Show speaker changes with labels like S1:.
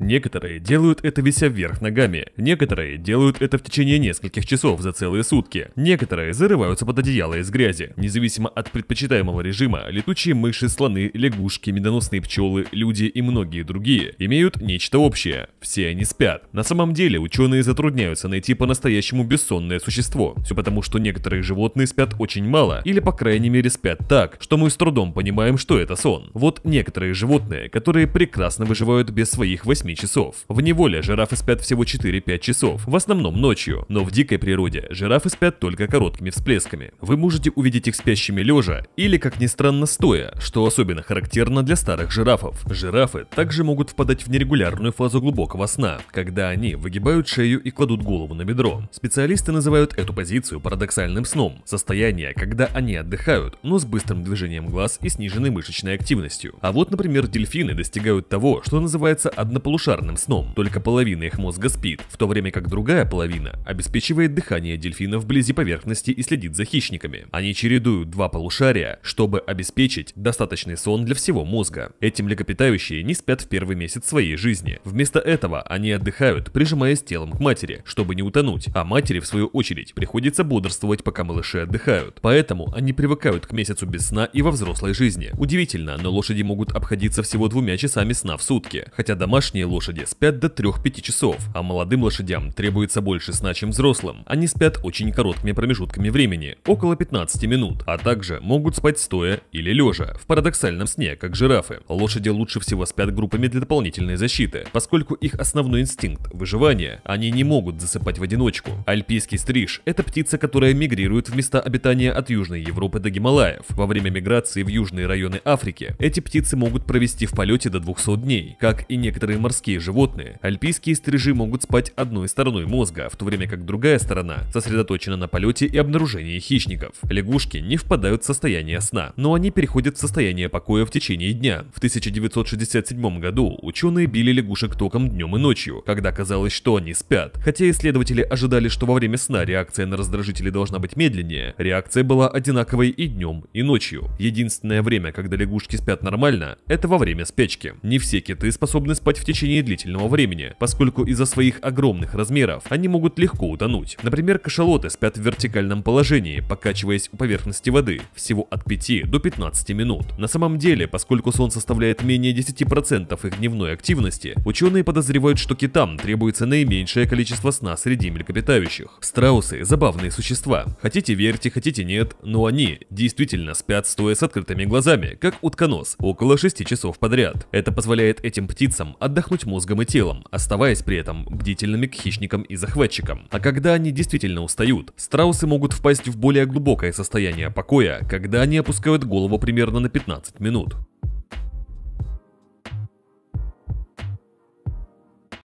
S1: Некоторые делают это вися вверх ногами, некоторые делают это в течение нескольких часов за целые сутки, некоторые зарываются под одеяло из грязи. Независимо от предпочитаемого режима, летучие мыши, слоны, лягушки, медоносные пчелы, люди и многие другие имеют нечто общее. Все они спят. На самом деле ученые затрудняются найти по-настоящему бессонное существо. Все потому, что некоторые животные спят очень мало, или по крайней мере спят так, что мы с трудом понимаем, что это сон. Вот некоторые животные, которые прекрасно выживают без своих восьми 8 часов. В неволе жирафы спят всего 4-5 часов, в основном ночью, но в дикой природе жирафы спят только короткими всплесками. Вы можете увидеть их спящими лежа или, как ни странно, стоя, что особенно характерно для старых жирафов. Жирафы также могут впадать в нерегулярную фазу глубокого сна, когда они выгибают шею и кладут голову на бедро. Специалисты называют эту позицию парадоксальным сном, состояние, когда они отдыхают, но с быстрым движением глаз и сниженной мышечной активностью. А вот, например, дельфины достигают того, что называется однополушарным полушарным сном, только половина их мозга спит, в то время как другая половина обеспечивает дыхание дельфинов вблизи поверхности и следит за хищниками. Они чередуют два полушария, чтобы обеспечить достаточный сон для всего мозга. Эти млекопитающие не спят в первый месяц своей жизни. Вместо этого они отдыхают, прижимаясь телом к матери, чтобы не утонуть, а матери, в свою очередь, приходится бодрствовать, пока малыши отдыхают. Поэтому они привыкают к месяцу без сна и во взрослой жизни. Удивительно, но лошади могут обходиться всего двумя часами сна в сутки, хотя домашние лошади спят до 3-5 часов, а молодым лошадям требуется больше сна, чем взрослым. Они спят очень короткими промежутками времени, около 15 минут, а также могут спать стоя или лежа, в парадоксальном сне, как жирафы. Лошади лучше всего спят группами для дополнительной защиты, поскольку их основной инстинкт – выживание. Они не могут засыпать в одиночку. Альпийский стриж – это птица, которая мигрирует в места обитания от Южной Европы до Гималаев. Во время миграции в южные районы Африки эти птицы могут провести в полете до 200 дней. Как и некоторые морские животные, альпийские стрижи могут спать одной стороной мозга, в то время как другая сторона сосредоточена на полете и обнаружении хищников. Лягушки не впадают в состояние сна, но они переходят в состояние покоя в течение дня. В 1967 году ученые били лягушек током днем и ночью, когда казалось, что они спят. Хотя исследователи ожидали, что во время сна реакция на раздражители должна быть медленнее, реакция была одинаковой и днем, и ночью. Единственное время, когда лягушки спят нормально, это во время спячки. Не все киты способны спать в течение течение длительного времени, поскольку из-за своих огромных размеров они могут легко утонуть. Например, кашалоты спят в вертикальном положении, покачиваясь у поверхности воды, всего от 5 до 15 минут. На самом деле, поскольку сон составляет менее 10% их дневной активности, ученые подозревают, что китам требуется наименьшее количество сна среди млекопитающих. Страусы – забавные существа. Хотите верьте, хотите нет, но они действительно спят стоя с открытыми глазами, как утконос, около 6 часов подряд. Это позволяет этим птицам отдохнуть пахнуть мозгом и телом, оставаясь при этом бдительными к хищникам и захватчикам. А когда они действительно устают, страусы могут впасть в более глубокое состояние покоя, когда они опускают голову примерно на 15 минут.